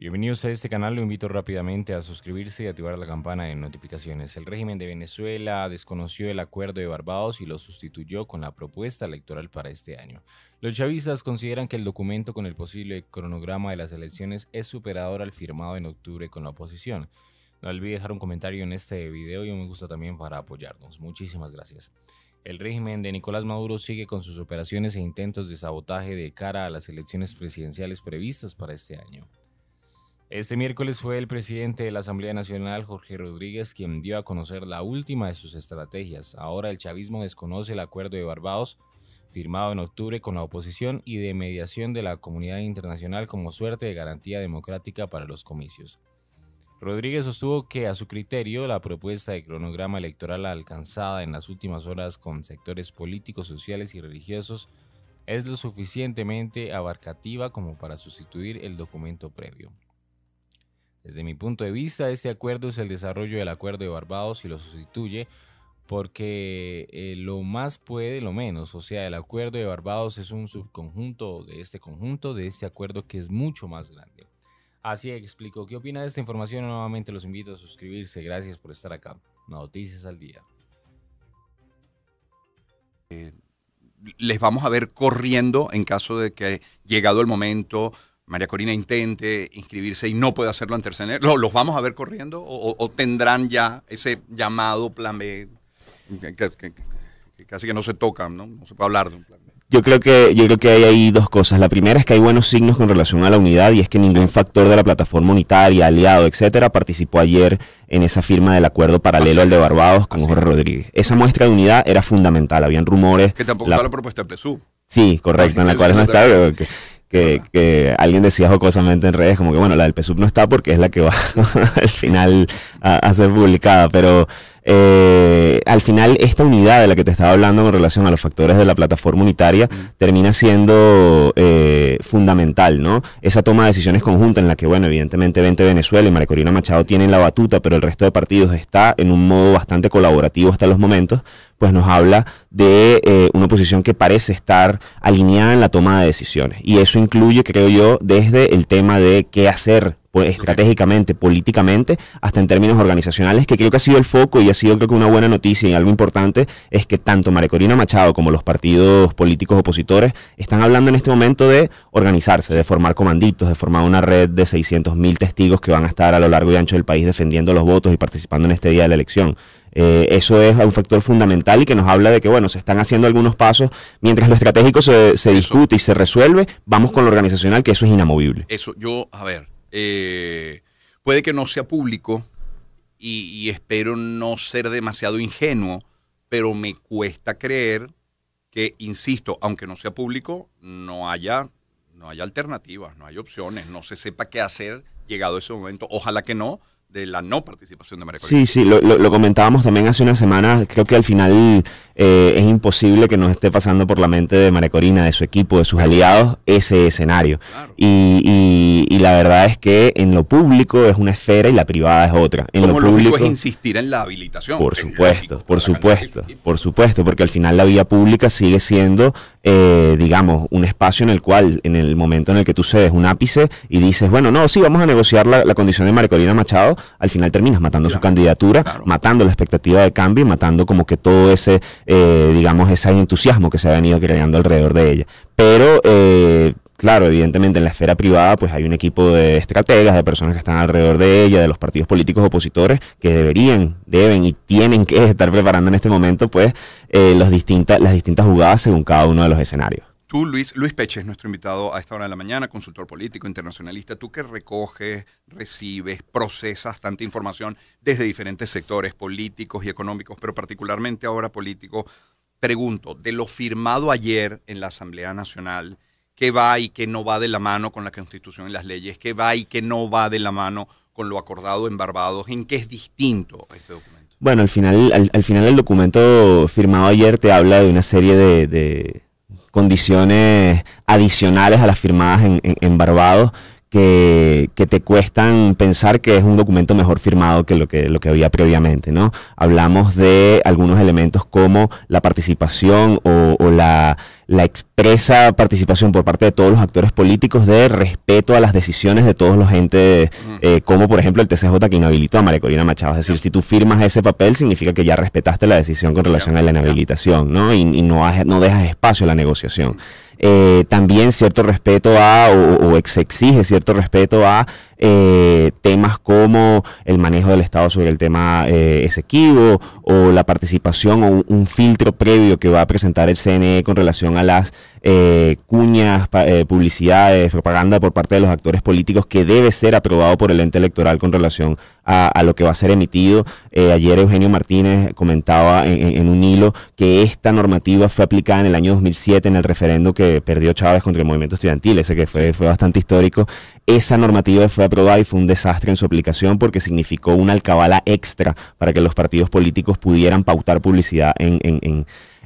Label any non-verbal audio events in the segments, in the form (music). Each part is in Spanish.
Bienvenidos a este canal, lo invito rápidamente a suscribirse y activar la campana de notificaciones. El régimen de Venezuela desconoció el acuerdo de Barbados y lo sustituyó con la propuesta electoral para este año. Los chavistas consideran que el documento con el posible cronograma de las elecciones es superador al firmado en octubre con la oposición. No olvide dejar un comentario en este video y un me gusta también para apoyarnos. Muchísimas gracias. El régimen de Nicolás Maduro sigue con sus operaciones e intentos de sabotaje de cara a las elecciones presidenciales previstas para este año. Este miércoles fue el presidente de la Asamblea Nacional, Jorge Rodríguez, quien dio a conocer la última de sus estrategias. Ahora el chavismo desconoce el acuerdo de Barbados, firmado en octubre con la oposición y de mediación de la comunidad internacional como suerte de garantía democrática para los comicios. Rodríguez sostuvo que a su criterio la propuesta de cronograma electoral alcanzada en las últimas horas con sectores políticos, sociales y religiosos es lo suficientemente abarcativa como para sustituir el documento previo. Desde mi punto de vista, este acuerdo es el desarrollo del acuerdo de Barbados y lo sustituye porque eh, lo más puede, lo menos. O sea, el acuerdo de Barbados es un subconjunto de este conjunto, de este acuerdo que es mucho más grande. Así explico. ¿Qué opina de esta información? Nuevamente los invito a suscribirse. Gracias por estar acá. Noticias al día. Eh, les vamos a ver corriendo en caso de que, llegado el momento, María Corina intente inscribirse y no puede hacerlo a de ¿Los, ¿Los vamos a ver corriendo o, tendrán ya ese llamado plan B que, casi que no se toca, ¿no? No se puede hablar de un plan B. Yo creo que, yo creo que hay ahí dos cosas. La primera es que hay buenos signos con relación a la unidad y es que ningún factor de la plataforma unitaria, aliado, etcétera, participó ayer en esa firma del acuerdo paralelo ah, al de Barbados con ah, Jorge Rodríguez. Esa muestra de unidad era fundamental, habían rumores. Que tampoco la, la propuesta de PSU. Sí, correcto, en la cual no está que, alguien decía jocosamente en redes como que bueno, la del PSUV no está porque es la que va (laughs) al final a, ser publicada, pero eh, al final esta unidad de la que te estaba hablando en relación a los factores de la plataforma unitaria termina siendo eh, fundamental, ¿no? Esa toma de decisiones conjunta en la que, bueno, evidentemente 20 Venezuela y María Corina Machado tienen la batuta, pero el resto de partidos está en un modo bastante colaborativo hasta los momentos, pues nos habla de eh, una oposición que parece estar alineada en la toma de decisiones. Y eso incluye, creo yo, desde el tema de qué hacer estratégicamente, políticamente, hasta en términos organizacionales, que creo que ha sido el foco y ha sido creo que una buena noticia y algo importante es que tanto Corina Machado como los partidos políticos opositores están hablando en este momento de organizarse, de formar comanditos, de formar una red de 600.000 testigos que van a estar a lo largo y ancho del país defendiendo los votos y participando en este día de la elección. Eh, eso es un factor fundamental y que nos habla de que, bueno, se están haciendo algunos pasos. Mientras lo estratégico se discute y se resuelve, vamos con lo organizacional, que eso es inamovible. Eso, yo, a ver, eh, puede que no sea público y, espero no ser demasiado ingenuo, pero me cuesta creer que, insisto, aunque no sea público, no haya, no haya alternativas, no hay opciones, no se sepa qué hacer llegado ese momento. Ojalá que no, de la no participación de María Sí, sí, lo, comentábamos también hace una semana. Creo que al final eh, es imposible que nos esté pasando por la mente de María Corina, de su equipo, de sus aliados, ese escenario. Y, la verdad es que en lo público es una esfera y la privada es otra. En lo público es insistir en la habilitación. Por supuesto, por supuesto, por supuesto, porque al final la vía pública sigue siendo, eh, digamos, un espacio en el cual, en el momento en el que tú cedes un ápice y dices, bueno, no, sí, vamos a negociar la, la condición de María Corina Machado, al final terminas matando su candidatura, matando la expectativa de cambio y matando como que todo ese, eh, digamos, ese entusiasmo que se ha venido creando alrededor de ella. Pero... Eh, claro, evidentemente en la esfera privada pues hay un equipo de estrategas, de personas que están alrededor de ella, de los partidos políticos opositores que deberían, deben y tienen que (laughs) estar preparando en este momento pues eh, las distintas jugadas según cada uno de los escenarios. Tú, Luis, Luis Peche es nuestro invitado a esta hora de la mañana, consultor político, internacionalista. Tú que recoges, recibes, procesas tanta información desde diferentes sectores políticos y económicos, pero particularmente ahora político, pregunto, de lo firmado ayer en la Asamblea Nacional, ¿qué va y qué no va de la mano con la Constitución y las leyes? ¿Qué va y qué no va de la mano con lo acordado en Barbados? ¿En qué es distinto este documento? Bueno, al final, final el documento firmado ayer te habla de una serie de condiciones adicionales a las firmadas en, en, Barbados que, te cuestan pensar que es un documento mejor firmado que lo que, lo que había previamente, ¿no? Hablamos de algunos elementos como la participación o, la, experiencia esa participación por parte de todos los actores políticos de respeto a las decisiones de todos los gente, eh, como por ejemplo el TCJ que inhabilitó a María Corina Machado. Es decir, si tú firmas ese papel, significa que ya respetaste la decisión con relación a la inhabilitación, ¿no? Y, no, no dejas espacio a la negociación. Eh, también cierto respeto a, o, o, exige cierto respeto a eh, temas temas como el manejo del Estado sobre el tema eh, Esequibo o la participación o un, filtro previo que va a presentar el CNE con relación a las eh, cuñas, eh, publicidades, propaganda por parte de los actores políticos que debe ser aprobado por el ente electoral con relación a, lo que va a ser emitido. Eh, ayer Eugenio Martínez comentaba en, en, un hilo que esta normativa fue aplicada en el año 2007 en el referendo que perdió Chávez contra el movimiento estudiantil, ese que fue, fue bastante histórico. Esa normativa fue aprobada y fue un desastre en su aplicación porque significó una alcabala extra para que los partidos políticos pudieran pautar publicidad en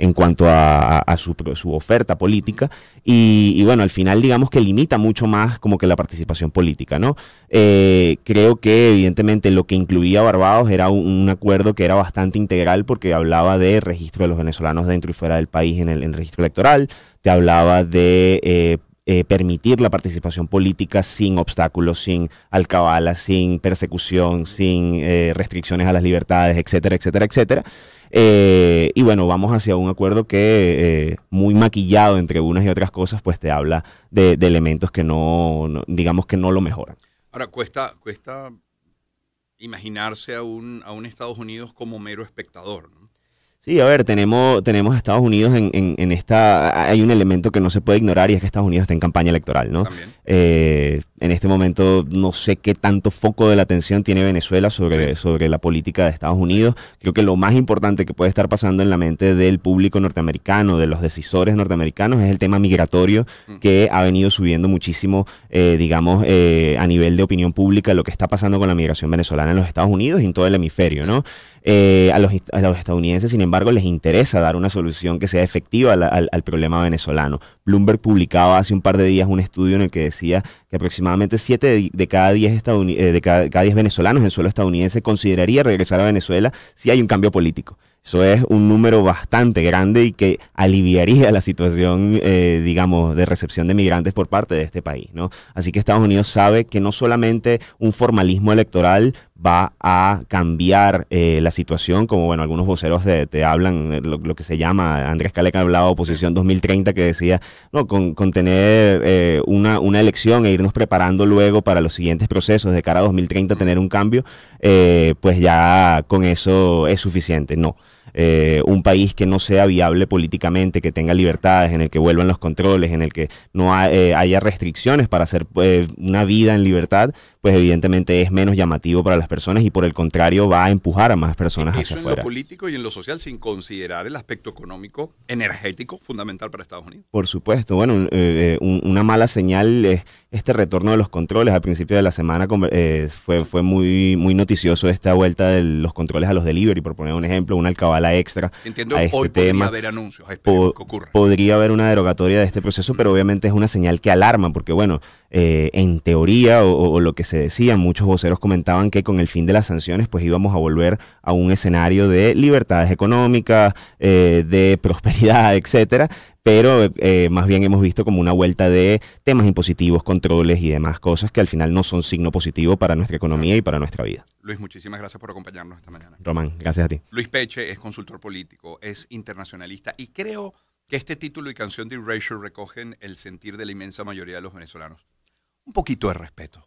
en cuanto a, su, oferta política y, bueno, al final digamos que limita mucho más como que la participación política, ¿no? Eh, creo que evidentemente lo que incluía Barbados era un, acuerdo que era bastante integral porque hablaba de registro de los venezolanos dentro y fuera del país en el, registro electoral, te hablaba de... Eh, eh, permitir la participación política sin obstáculos, sin alcabala, sin persecución, sin eh, restricciones a las libertades, etcétera, etcétera, etcétera. Eh, y bueno, vamos hacia un acuerdo que muy maquillado entre unas y otras cosas, pues te habla de, elementos que no, digamos que no lo mejoran. Ahora, cuesta, cuesta imaginarse a un, a un Estados Unidos como mero espectador, ¿no? Sí, a ver, tenemos, tenemos a Estados Unidos en, en, esta... Hay un elemento que no se puede ignorar y es que Estados Unidos está en campaña electoral, ¿no? Eh, en este momento no sé qué tanto foco de la atención tiene Venezuela sobre, sobre la política de Estados Unidos. Creo que lo más importante que puede estar pasando en la mente del público norteamericano, de los decisores norteamericanos, es el tema migratorio mm. que ha venido subiendo muchísimo, eh, digamos, eh, a nivel de opinión pública, lo que está pasando con la migración venezolana en los Estados Unidos y en todo el hemisferio, ¿no? a, los, a los estadounidenses, sin embargo, embargo, les interesa dar una solución que sea efectiva al, problema venezolano. Bloomberg publicaba hace un par de días un estudio en el que decía que aproximadamente 7 de, cada 10 eh, de cada, venezolanos en suelo estadounidense consideraría regresar a Venezuela si hay un cambio político. Eso es un número bastante grande y que aliviaría la situación, eh, digamos, de recepción de migrantes por parte de este país, ¿no? Así que Estados Unidos sabe que no solamente un formalismo electoral va a cambiar eh, la situación, como bueno, algunos voceros te, te hablan, eh, lo, que se llama, Andrés Caleca de oposición 2030, que decía, no, con, tener eh, una, elección e irnos preparando luego para los siguientes procesos de cara a 2030, tener un cambio, pues ya con eso es suficiente, no. un país que no sea viable políticamente, que tenga libertades, en el que vuelvan los controles, en el que no haya restricciones para hacer una vida en libertad, pues evidentemente es menos llamativo para las personas y por el contrario va a empujar a más personas hacia afuera. en lo político y en lo social sin considerar el aspecto económico, energético, fundamental para Estados Unidos. Por supuesto, bueno, eh, eh, una mala señal es este retorno de los controles. Al principio de la semana eh, fue, fue muy, muy noticioso esta vuelta de los controles a los delivery, por poner un ejemplo, una alcabala extra. Entiendo, a hoy este podría haber anuncios, ocurra. Podría haber una derogatoria de este proceso, pero obviamente es una señal que alarma, porque bueno, en teoría o lo que se decía, muchos voceros comentaban que con el fin de las sanciones pues íbamos a volver a un escenario de libertades económicas, eh, de (laughs) prosperidad, etcétera, pero eh, más bien hemos visto como una vuelta de temas impositivos, controles y demás cosas que al final no son signo positivo para nuestra economía y para nuestra vida. Luis, muchísimas gracias por acompañarnos esta mañana. Román, gracias a ti. Luis Peche es consultor político, es internacionalista y creo que este título y canción de Erasure recogen el sentir de la inmensa mayoría de los venezolanos. Un poquito de respeto.